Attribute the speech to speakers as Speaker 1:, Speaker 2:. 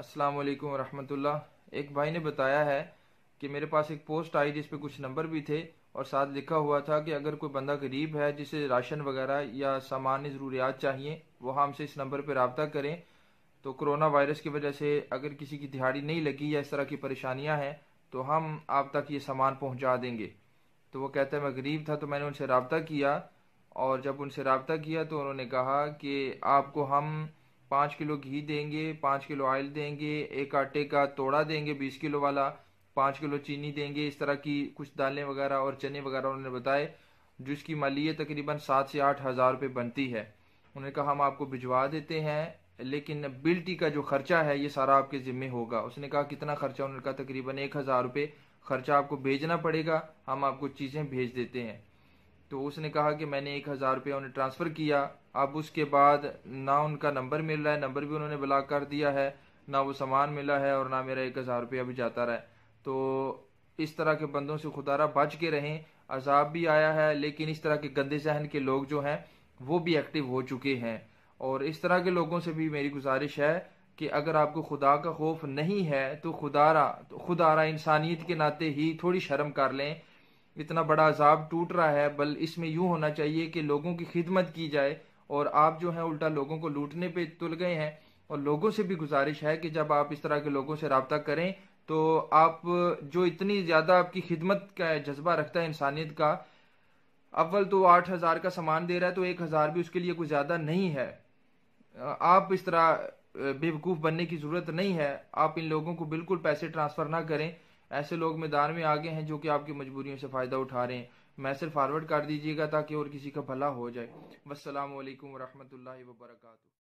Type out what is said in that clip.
Speaker 1: السلام علیکم ورحمۃ اللہ ایک بھائی نے بتایا ہے کہ میرے پاس ایک پوسٹ آئی جس پہ کچھ نمبر بھی تھے اور ساتھ لکھا ہوا تھا کہ اگر کوئی بندہ غریب ہے جسے راشن وغیرہ یا سامان ضروریات چاہیے وہ ہم سے اس نمبر پہ رابطہ کریں تو کرونا وائرس کی وجہ سے اگر کسی کی دہاڑی نہیں لگی یا اس طرح کی پریشانیاں ہیں تو ہم آپ تک یہ سامان پہنچا دیں گے تو وہ کہتا ہے میں غریب تھا تو میں نے ان سے رابطہ کیا اور جب ان سے رابطہ کیا تو انہوں نے کہا کہ آپ کو ہم پانچ کلو گھی دیں گے پانچ کلو آئل دیں گے ایک آٹے کا توڑا دیں گے بیس کلو والا پانچ کلو چینی دیں گے اس طرح کی کچھ دالیں وغیرہ اور چنے وغیرہ انہوں نے بتائے جس کی مالیت تقریباً سات سے آٹھ ہزار روپے بنتی ہے انہوں نے کہا ہم آپ کو بھجوا دیتے ہیں لیکن بلٹی کا جو خرچہ ہے یہ سارا آپ کے ذمے ہوگا اس نے کہا کتنا خرچہ انہوں نے کہا تقریباً ایک ہزار روپے خرچہ آپ کو بھیجنا پڑے گا ہم آپ کو چیزیں بھیج دیتے ہیں تو اس نے کہا کہ میں نے ایک ہزار روپیہ انہیں ٹرانسفر کیا اب اس کے بعد نہ ان کا نمبر مل رہا ہے نمبر بھی انہوں نے بلاک کر دیا ہے نہ وہ سامان ملا ہے اور نہ میرا ایک ہزار روپیہ بھی جاتا رہا ہے تو اس طرح کے بندوں سے خدا بچ کے رہیں عذاب بھی آیا ہے لیکن اس طرح کے گندے ذہن کے لوگ جو ہیں وہ بھی ایکٹیو ہو چکے ہیں اور اس طرح کے لوگوں سے بھی میری گزارش ہے کہ اگر آپ کو خدا کا خوف نہیں ہے تو خدا را خدا را انسانیت کے ناطے ہی تھوڑی شرم کر لیں اتنا بڑا عذاب ٹوٹ رہا ہے بل اس میں یوں ہونا چاہیے کہ لوگوں کی خدمت کی جائے اور آپ جو ہیں الٹا لوگوں کو لوٹنے پہ تل گئے ہیں اور لوگوں سے بھی گزارش ہے کہ جب آپ اس طرح کے لوگوں سے رابطہ کریں تو آپ جو اتنی زیادہ آپ کی خدمت کا جذبہ رکھتا ہے انسانیت کا اول تو آٹھ ہزار کا سامان دے رہا ہے تو ایک ہزار بھی اس کے لیے کوئی زیادہ نہیں ہے آپ اس طرح بے وقوف بننے کی ضرورت نہیں ہے آپ ان لوگوں کو بالکل پیسے ٹرانسفر نہ کریں ایسے لوگ میدان میں آگے ہیں جو کہ آپ کی مجبوریوں سے فائدہ اٹھا رہے ہیں میسج فارورڈ کر دیجیے گا تاکہ اور کسی کا بھلا ہو جائے والسلام علیکم ورحمۃ اللہ وبرکاتہ